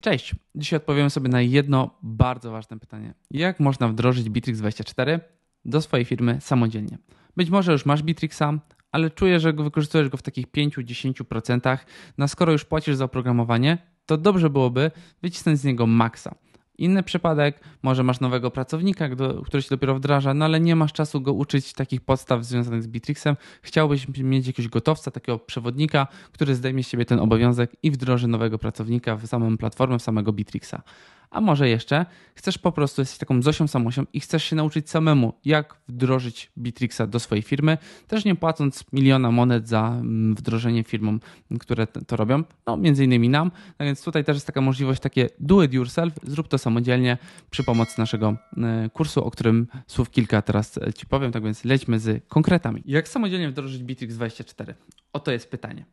Cześć! Dzisiaj odpowiem sobie na jedno bardzo ważne pytanie. Jak można wdrożyć Bitrix24 do swojej firmy samodzielnie? Być może już masz Bitrixa, ale czuję, że wykorzystujesz go w takich 5-10%. Na skoro już płacisz za oprogramowanie, to dobrze byłoby wycisnąć z niego maksa. Inny przypadek, może masz nowego pracownika, który się dopiero wdraża, no ale nie masz czasu go uczyć takich podstaw związanych z Bitrixem. Chciałbyś mieć jakiegoś gotowca, takiego przewodnika, który zdejmie z siebie ten obowiązek i wdroży nowego pracownika w samą platformę, w samego Bitrixa. A może jeszcze chcesz po prostu, jesteś taką Zosią Samosią i chcesz się nauczyć samemu, jak wdrożyć Bitrixa do swojej firmy, też nie płacąc miliona monet za mm, wdrożenie firmom, które to robią, no między innymi nam. No więc tutaj też jest taka możliwość, takie do it yourself, zrób to sam samodzielnie przy pomocy naszego e, kursu, o którym słów kilka teraz e, Ci powiem, tak więc lećmy z konkretami. Jak samodzielnie wdrożyć Bitrix 24? Oto jest pytanie.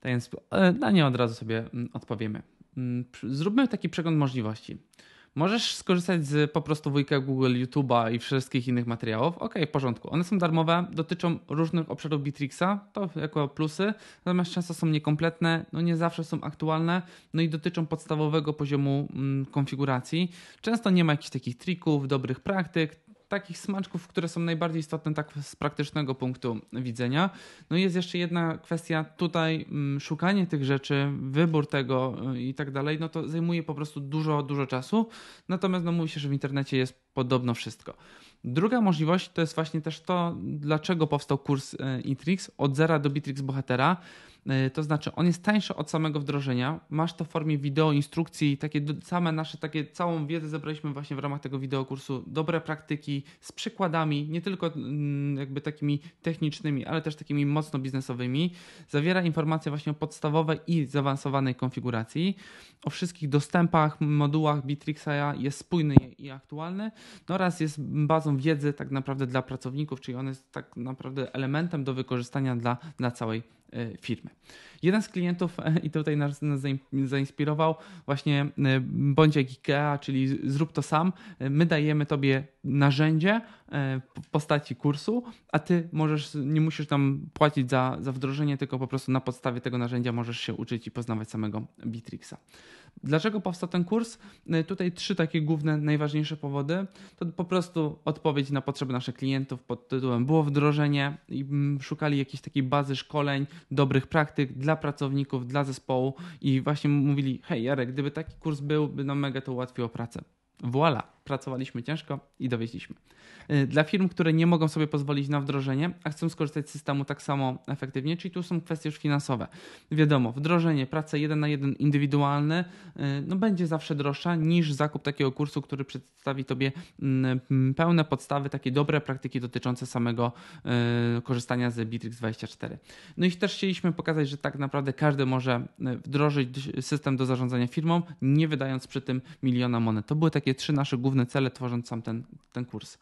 Tak więc e, na nie od razu sobie mm, odpowiemy. Mm, zróbmy taki przegląd możliwości. Możesz skorzystać z po prostu wujka Google, YouTube'a i wszystkich innych materiałów. Ok, w porządku. One są darmowe, dotyczą różnych obszarów Bitrixa, to jako plusy, natomiast często są niekompletne, no nie zawsze są aktualne, no i dotyczą podstawowego poziomu mm, konfiguracji. Często nie ma jakichś takich trików, dobrych praktyk, takich smaczków, które są najbardziej istotne tak z praktycznego punktu widzenia. No i jest jeszcze jedna kwestia tutaj, mm, szukanie tych rzeczy, wybór tego y, i tak dalej, no to zajmuje po prostu dużo, dużo czasu. Natomiast no mówi się, że w internecie jest podobno wszystko. Druga możliwość to jest właśnie też to, dlaczego powstał kurs y, Intrix od zera do Bitrix bohatera. E, to znaczy, on jest tańszy od samego wdrożenia. Masz to w formie wideo, instrukcji, takie same nasze, takie całą wiedzę zebraliśmy właśnie w ramach tego wideokursu. Dobre praktyki z przykładami, nie tylko mm, jakby takimi technicznymi, ale też takimi mocno biznesowymi. Zawiera informacje właśnie o podstawowej i zaawansowanej konfiguracji, o wszystkich dostępach, modułach Bitrixa jest spójny i aktualny, no oraz jest bazą wiedzy tak naprawdę dla pracowników, czyli on jest tak naprawdę elementem do wykorzystania dla, dla całej E, firmy. Jeden z klientów, e, i tutaj nas zainspirował, właśnie e, bądź jak IKEA, czyli zrób to sam. My dajemy tobie narzędzie w postaci kursu, a ty możesz, nie musisz tam płacić za, za wdrożenie, tylko po prostu na podstawie tego narzędzia możesz się uczyć i poznawać samego Bitrixa. Dlaczego powstał ten kurs? Y, tutaj trzy takie główne, najważniejsze powody. To po prostu odpowiedź na potrzeby naszych klientów pod tytułem było wdrożenie i mm, szukali jakiejś takiej bazy szkoleń, dobrych praktyk dla pracowników, dla zespołu i właśnie mówili, hej Jarek, gdyby taki kurs był, by nam mega to ułatwiło pracę. Voila pracowaliśmy ciężko i dowieźliśmy. Y, dla firm, które nie mogą sobie pozwolić na wdrożenie, a chcą skorzystać z systemu tak samo efektywnie, czyli tu są kwestie już finansowe. Wiadomo, wdrożenie, praca jeden na jeden indywidualne, y, no będzie zawsze droższa niż zakup takiego kursu, który przedstawi Tobie mm, mm, pełne podstawy, takie dobre praktyki dotyczące samego y, korzystania z Bitrix24. No i też chcieliśmy pokazać, że tak naprawdę każdy może wdrożyć system do zarządzania firmą, nie wydając przy tym miliona monet. To były takie trzy nasze główne główne cele, tworząc sam ten, ten kurs.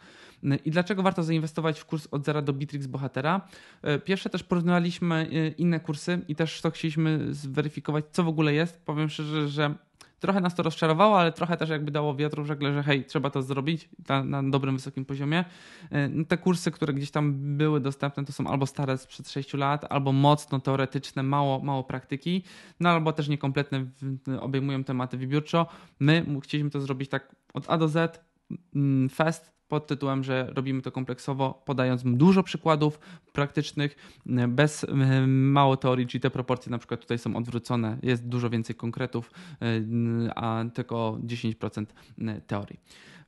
I dlaczego warto zainwestować w kurs od zera do Bitrix Bohatera? E, pierwsze też porównaliśmy e, inne kursy i też to chcieliśmy zweryfikować, co w ogóle jest. Powiem szczerze, że trochę nas to rozczarowało, ale trochę też jakby dało wiatru w żegle, że hej, trzeba to zrobić na, na dobrym, wysokim poziomie. Y, no te kursy, które gdzieś tam były dostępne, to są albo stare sprzed 6 lat, albo mocno teoretyczne, mało, mało praktyki, no albo też niekompletne, obejmują tematy wybiórczo. My chcieliśmy to zrobić tak od A do Z, mm, fest, pod tytułem, że robimy to kompleksowo, podając dużo przykładów praktycznych, bez mało teorii, czyli te proporcje na przykład tutaj są odwrócone, jest dużo więcej konkretów, a tylko 10% teorii.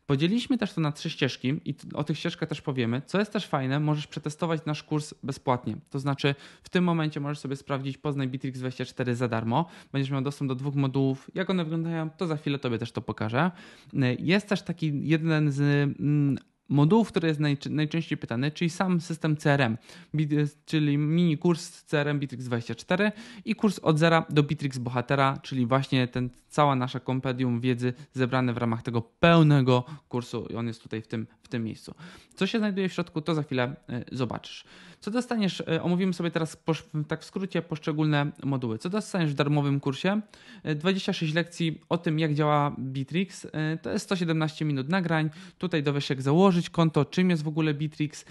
Podzieliliśmy też to na trzy ścieżki i o tych ścieżkach też powiemy. Co jest też fajne, możesz przetestować nasz kurs bezpłatnie. To znaczy, w tym momencie możesz sobie sprawdzić Poznaj Bitrix 24 za darmo. Będziesz miał dostęp do dwóch modułów. Jak one wyglądają, to za chwilę Tobie też to pokażę. Y, jest też taki jeden z mm, modułów, który jest najczęściej pytany, czyli sam system CRM, czyli mini kurs CRM Bitrix 24 i kurs od zera do Bitrix Bohatera, czyli właśnie ten cała nasza kompendium wiedzy zebrane w ramach tego pełnego kursu i on jest tutaj w tym, w tym miejscu. Co się znajduje w środku, to za chwilę e, zobaczysz. Co dostaniesz, e, omówimy sobie teraz tak w skrócie poszczególne moduły. Co dostaniesz w darmowym kursie? 26 e, lekcji o tym, jak działa Bitrix. To jest 117 minut nagrań. Tutaj dowiesz, jak założyć konto, czym jest w ogóle Bitrix,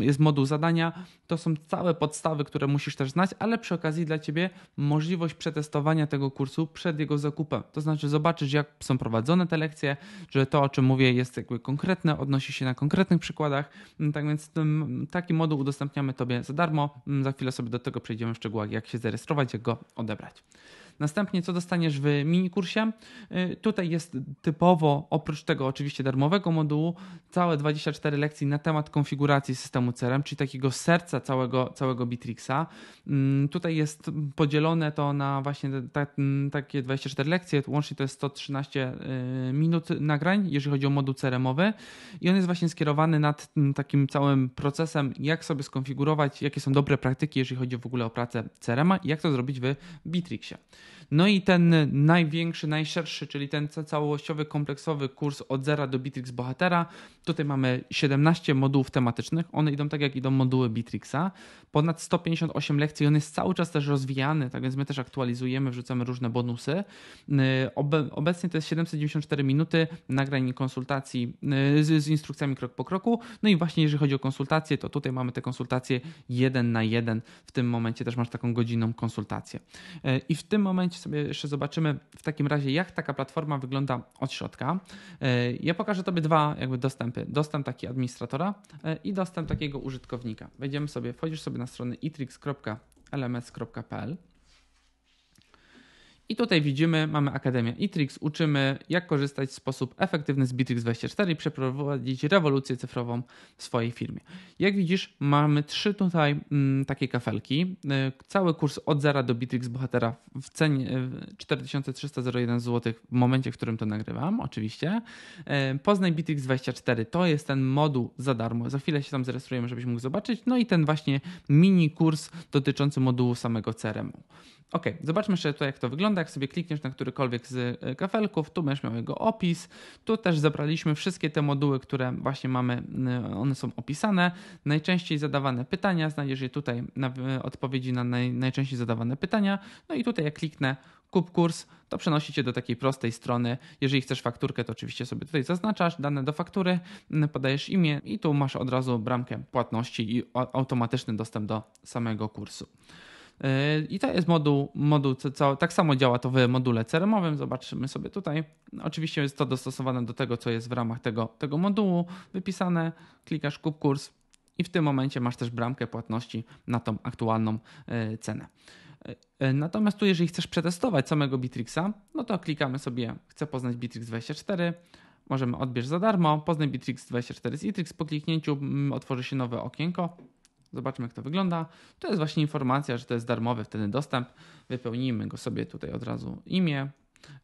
jest moduł zadania. To są całe podstawy, które musisz też znać, ale przy okazji dla Ciebie możliwość przetestowania tego kursu przed jego zakupem to znaczy zobaczyć, jak są prowadzone te lekcje, że to, o czym mówię, jest jakby konkretne, odnosi się na konkretnych przykładach. Mm, tak więc mm, taki moduł udostępniamy Tobie za darmo. Mm, za chwilę sobie do tego przejdziemy w szczegółach, jak się zarejestrować, jak go odebrać. Następnie co dostaniesz w minikursie? Y, tutaj jest typowo, oprócz tego oczywiście darmowego modułu, całe 24 lekcji na temat konfiguracji systemu CRM, czyli takiego serca całego, całego Bitrixa. Mm, tutaj jest podzielone to na właśnie te, mm, takie 24 lekcje, łącznie to jest 113 y, minut nagrań, jeżeli chodzi o moduł CRM-owy i on jest właśnie skierowany nad mm, takim całym procesem, jak sobie skonfigurować, jakie są dobre praktyki, jeżeli chodzi w ogóle o pracę CRM-a i jak to zrobić w Bitrixie. No i ten największy, najszerszy, czyli ten całościowy, kompleksowy kurs od zera do Bitrix bohatera. Tutaj mamy 17 modułów tematycznych. One idą tak, jak idą moduły Bitrixa. Ponad 158 lekcji. On jest cały czas też rozwijany, tak więc my też aktualizujemy, wrzucamy różne bonusy. Y, obecnie to jest 794 minuty nagrań konsultacji y, z, z instrukcjami krok po kroku. No i właśnie jeżeli chodzi o konsultacje, to tutaj mamy te konsultacje jeden na jeden. W tym momencie też masz taką godzinną konsultację. Y, I w tym momencie momencie sobie jeszcze zobaczymy w takim razie, jak taka platforma wygląda od środka. E, ja pokażę Tobie dwa jakby dostępy. Dostęp taki administratora e, i dostęp takiego użytkownika. Wejdziemy sobie, wchodzisz sobie na stronę itrix.lms.pl i tutaj widzimy, mamy Akademię ITRIX, uczymy jak korzystać w sposób efektywny z Bitrix24 i przeprowadzić rewolucję cyfrową w swojej firmie. Jak widzisz, mamy trzy tutaj mm, takie kafelki. Y, cały kurs od zera do Bitrix Bohatera w cenie 4301 y, zł w momencie, w którym to nagrywam, oczywiście. Y, poznaj Bitrix24 to jest ten moduł za darmo. Za chwilę się tam zarejestrujemy, żebyś mógł zobaczyć. No i ten właśnie mini kurs dotyczący modułu samego CRM-u. E Ok, zobaczmy jeszcze tutaj, jak to wygląda. Jak sobie klikniesz na którykolwiek z e, kafelków, tu będziesz miał jego opis. Tu też zebraliśmy wszystkie te moduły, które właśnie mamy, e, one są opisane. Najczęściej zadawane pytania, znajdziesz je tutaj na e, odpowiedzi na naj, najczęściej zadawane pytania. No i tutaj jak kliknę kup kurs, to przenosi cię do takiej prostej strony. Jeżeli chcesz fakturkę, to oczywiście sobie tutaj zaznaczasz dane do faktury, podajesz imię i tu masz od razu bramkę płatności i automatyczny dostęp do samego kursu. E, I to jest moduł, moduł co, tak samo działa to w module crm Zobaczymy sobie tutaj. Oczywiście jest to dostosowane do tego, co jest w ramach tego, tego modułu wypisane. Klikasz kup kurs i w tym momencie masz też bramkę płatności na tą aktualną e, cenę. E, natomiast tu, jeżeli chcesz przetestować samego Bitrixa, no to klikamy sobie chcę poznać Bitrix24, możemy odbierz za darmo, poznaj Bitrix24 z Itrix, po kliknięciu mm, otworzy się nowe okienko, Zobaczmy, jak to wygląda. To jest właśnie informacja, że to jest darmowy wtedy dostęp. Wypełnijmy go sobie tutaj od razu imię,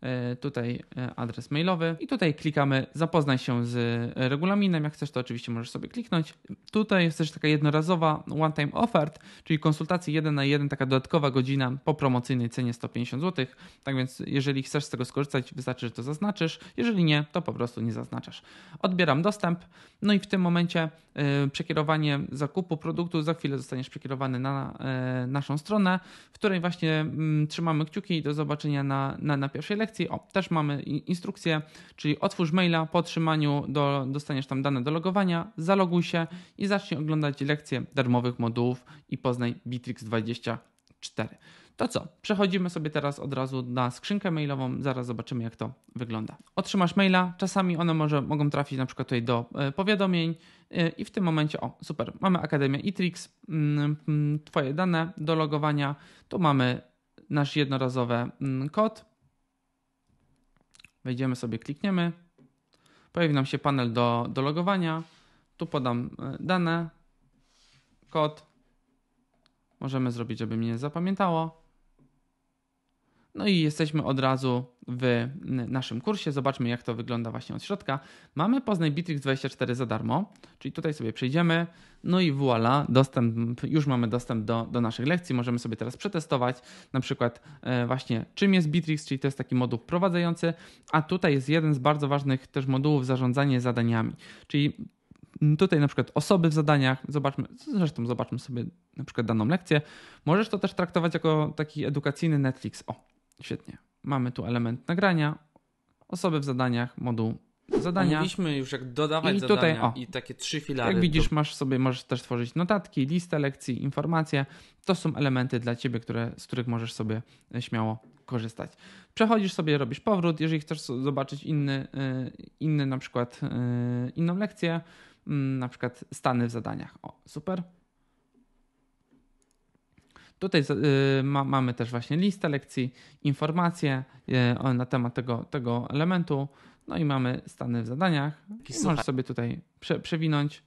E, tutaj e, adres mailowy i tutaj klikamy zapoznaj się z e, regulaminem. Jak chcesz, to oczywiście możesz sobie kliknąć. Tutaj jest też taka jednorazowa one-time offert, czyli konsultacja 1 na 1, taka dodatkowa godzina po promocyjnej cenie 150 zł. Tak więc jeżeli chcesz z tego skorzystać, wystarczy, że to zaznaczysz. Jeżeli nie, to po prostu nie zaznaczasz. Odbieram dostęp, no i w tym momencie przekierowanie zakupu produktu. Za chwilę zostaniesz przekierowany na naszą stronę, w której właśnie mm, trzymamy kciuki i do zobaczenia na, na, na lekcji. O, też mamy instrukcję, czyli otwórz maila po otrzymaniu, do, dostaniesz tam dane do logowania, zaloguj się i zacznij oglądać lekcje darmowych modułów i poznaj Bitrix 24. To co? Przechodzimy sobie teraz od razu na skrzynkę mailową, zaraz zobaczymy jak to wygląda. Otrzymasz maila, czasami one może, mogą trafić na przykład tutaj do e, powiadomień e, i w tym momencie, o super, mamy Akademia Itrix, mm, mm, Twoje dane do logowania, tu mamy nasz jednorazowy mm, kod, Wejdziemy sobie, klikniemy. Pojawi nam się panel do, do logowania. Tu podam e, dane, kod. Możemy zrobić, żeby mnie zapamiętało. No i jesteśmy od razu w naszym kursie. Zobaczmy, jak to wygląda właśnie od środka. Mamy Poznań Bitrix 24 za darmo, czyli tutaj sobie przejdziemy. No i voila, dostęp, już mamy dostęp do, do naszych lekcji. Możemy sobie teraz przetestować na przykład e, właśnie czym jest Bitrix, czyli to jest taki moduł wprowadzający, a tutaj jest jeden z bardzo ważnych też modułów zarządzanie zadaniami, czyli tutaj na przykład osoby w zadaniach, zobaczmy, zresztą zobaczmy sobie na przykład daną lekcję. Możesz to też traktować jako taki edukacyjny Netflix. O, Świetnie. Mamy tu element nagrania, osoby w zadaniach, moduł zadania. Mówiliśmy już jak dodawać I tutaj, zadania o, i takie trzy filary. Jak widzisz, masz sobie, możesz też tworzyć notatki, listę lekcji, informacje. To są elementy dla ciebie, które, z których możesz sobie e, śmiało korzystać. Przechodzisz sobie, robisz powrót, jeżeli chcesz zobaczyć inny, e, inny na przykład e, inną lekcję, mm, na przykład stany w zadaniach. O, super. Tutaj y, ma, mamy też właśnie listę lekcji, informacje y, na temat tego, tego elementu, no i mamy stany w zadaniach. Możesz sobie tutaj prze, przewinąć.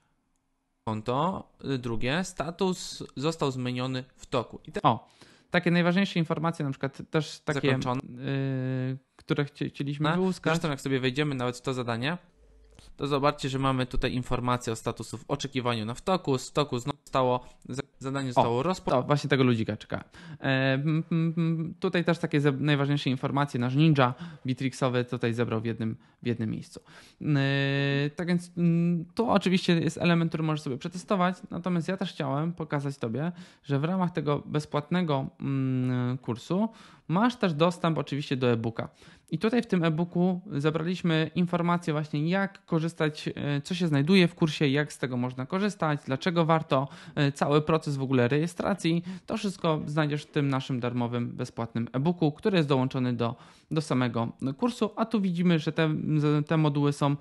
Konto, y, drugie, status został zmieniony w toku. Te... O, takie najważniejsze informacje, na przykład też takie, yy, które chci, chcieliśmy na, wyłuskać. Zresztą jak sobie wejdziemy nawet w to zadanie, to zobaczcie, że mamy tutaj informacje o statusu w oczekiwaniu na w toku, z toku znowu zostało Zadanie zostało o, To właśnie tego ludzika czeka. E, m, m, tutaj też takie najważniejsze informacje. Nasz ninja Bitrixowy tutaj zebrał w jednym, w jednym miejscu. E, tak więc to oczywiście jest element, który możesz sobie przetestować. Natomiast ja też chciałem pokazać Tobie, że w ramach tego bezpłatnego mm, kursu masz też dostęp oczywiście do e-booka. I tutaj w tym e-booku zabraliśmy informacje właśnie jak korzystać, e, co się znajduje w kursie, jak z tego można korzystać, dlaczego warto, e, cały proces proces w ogóle rejestracji. To wszystko znajdziesz w tym naszym darmowym, bezpłatnym e-booku, który jest dołączony do, do samego kursu. A tu widzimy, że te, te moduły są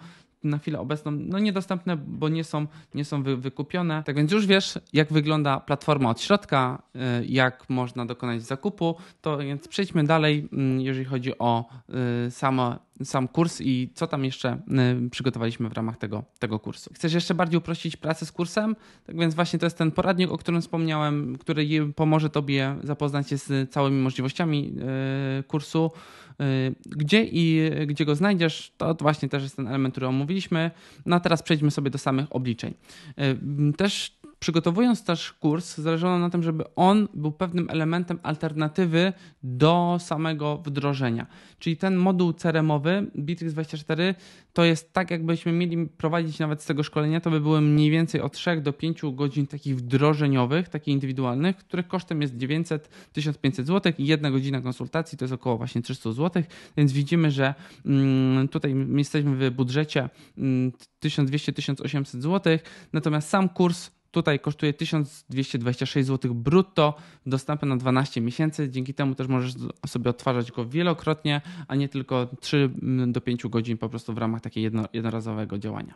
na chwilę obecną no niedostępne, bo nie są, nie są wykupione. Tak więc już wiesz, jak wygląda platforma od środka, y, jak można dokonać zakupu. To więc przejdźmy dalej, mm, jeżeli chodzi o y, samo sam kurs i co tam jeszcze y, przygotowaliśmy w ramach tego, tego kursu. Chcesz jeszcze bardziej uprościć pracę z kursem? Tak więc właśnie to jest ten poradnik, o którym wspomniałem, który pomoże Tobie zapoznać się z całymi możliwościami y, kursu. Y, gdzie i gdzie go znajdziesz, to właśnie też jest ten element, który omówiliśmy. No a teraz przejdźmy sobie do samych obliczeń. Też przygotowując też kurs, zależało na tym, żeby on był pewnym elementem alternatywy do samego wdrożenia. Czyli ten moduł CRM-owy Bitrix24 to jest tak, jakbyśmy mieli prowadzić nawet z tego szkolenia, to by były mniej więcej od 3 do 5 godzin takich wdrożeniowych, takich indywidualnych, których kosztem jest 900-1500 zł i jedna godzina konsultacji to jest około właśnie 300 zł, więc widzimy, że mm, tutaj jesteśmy w budżecie 1200-1800 mm, zł, natomiast sam kurs tutaj kosztuje 1226 zł brutto, dostępny na 12 miesięcy. Dzięki temu też możesz sobie odtwarzać go wielokrotnie, a nie tylko 3 mm, do 5 godzin po prostu w ramach takiego jedno, jednorazowego działania.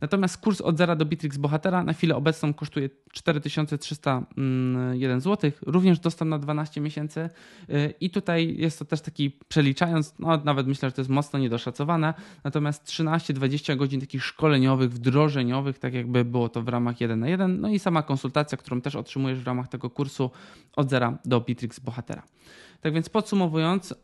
Natomiast kurs od zera do Bitrix Bohatera na chwilę obecną kosztuje 4301 zł, również dostęp na 12 miesięcy y, i tutaj jest to też taki przeliczając, no nawet myślę, że to jest mocno niedoszacowane, natomiast 13-20 godzin takich szkoleniowych, wdrożeniowych, tak jakby było to w ramach 1 na 1, no i sama konsultacja, którą też otrzymujesz w ramach tego kursu od zera do Bitrix Bohatera. Tak więc podsumowując,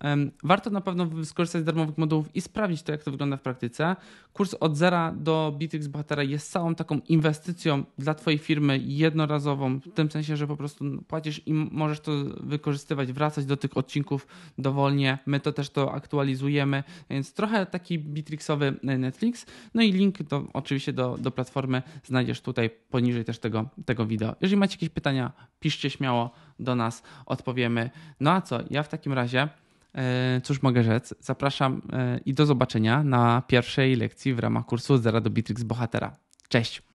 warto na pewno skorzystać z darmowych modułów i sprawdzić to, jak to wygląda w praktyce. Kurs od zera do Bitrix Bohatera jest całą taką inwestycją dla Twojej firmy jednorazową, w tym sensie, że po prostu no, płacisz i możesz to wykorzystywać, wracać do tych odcinków dowolnie. My to też to aktualizujemy, więc trochę taki Bitrixowy e, Netflix. No i link do, oczywiście do, do platformy znajdziesz tutaj poniżej też tego, tego wideo. Jeżeli macie jakieś pytania, piszcie śmiało do nas odpowiemy. No a co, ja w takim razie, e, cóż mogę rzec, zapraszam e, i do zobaczenia na pierwszej lekcji w ramach kursu Zera do Bitrix Bohatera. Cześć!